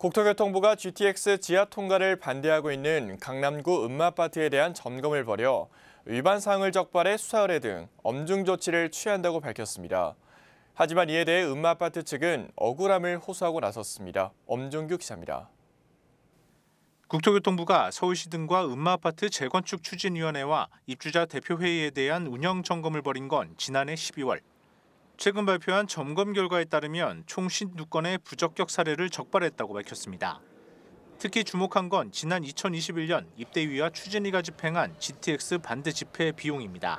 국토교통부가 GTX 지하 통과를 반대하고 있는 강남구 음마아파트에 대한 점검을 벌여 위반 사항을 적발해 수사 의뢰 등 엄중 조치를 취한다고 밝혔습니다. 하지만 이에 대해 음마파트 측은 억울함을 호소하고 나섰습니다. 엄종규 기자입니다. 국토교통부가 서울시 등과 음마파트 재건축 추진위원회와 입주자 대표회의에 대한 운영 점검을 벌인 건 지난해 12월. 최근 발표한 점검 결과에 따르면 총 52건의 부적격 사례를 적발했다고 밝혔습니다. 특히 주목한 건 지난 2021년 입대위와 추진위가 집행한 GTX 반대 집회 비용입니다.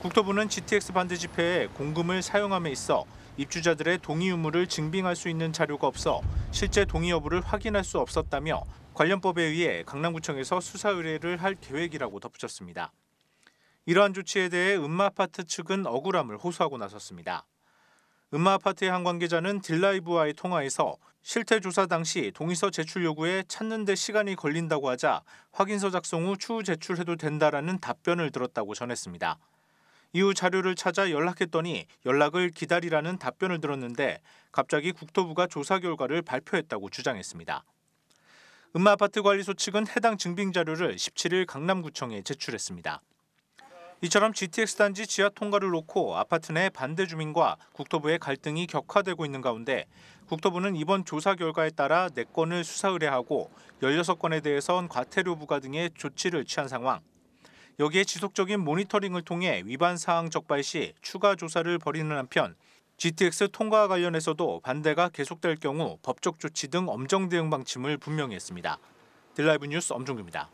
국토부는 GTX 반대 집회에 공금을 사용함에 있어 입주자들의 동의 유무를 증빙할 수 있는 자료가 없어 실제 동의 여부를 확인할 수 없었다며 관련법에 의해 강남구청에서 수사 의뢰를 할 계획이라고 덧붙였습니다. 이러한 조치에 대해 음마아파트 측은 억울함을 호소하고 나섰습니다. 음마아파트의 한 관계자는 딜라이브와의 통화에서 실태 조사 당시 동의서 제출 요구에 찾는데 시간이 걸린다고 하자 확인서 작성 후 추후 제출해도 된다라는 답변을 들었다고 전했습니다. 이후 자료를 찾아 연락했더니 연락을 기다리라는 답변을 들었는데 갑자기 국토부가 조사 결과를 발표했다고 주장했습니다. 음마아파트 관리소 측은 해당 증빙 자료를 17일 강남구청에 제출했습니다. 이처럼 GTX 단지 지하 통과를 놓고 아파트 내 반대 주민과 국토부의 갈등이 격화되고 있는 가운데 국토부는 이번 조사 결과에 따라 4건을 수사 의뢰하고 16건에 대해선 과태료 부과 등의 조치를 취한 상황. 여기에 지속적인 모니터링을 통해 위반 사항 적발 시 추가 조사를 벌이는 한편 GTX 통과와 관련해서도 반대가 계속될 경우 법적 조치 등 엄정 대응 방침을 분명히 했습니다. 딜라이브 뉴스 엄종규입니다.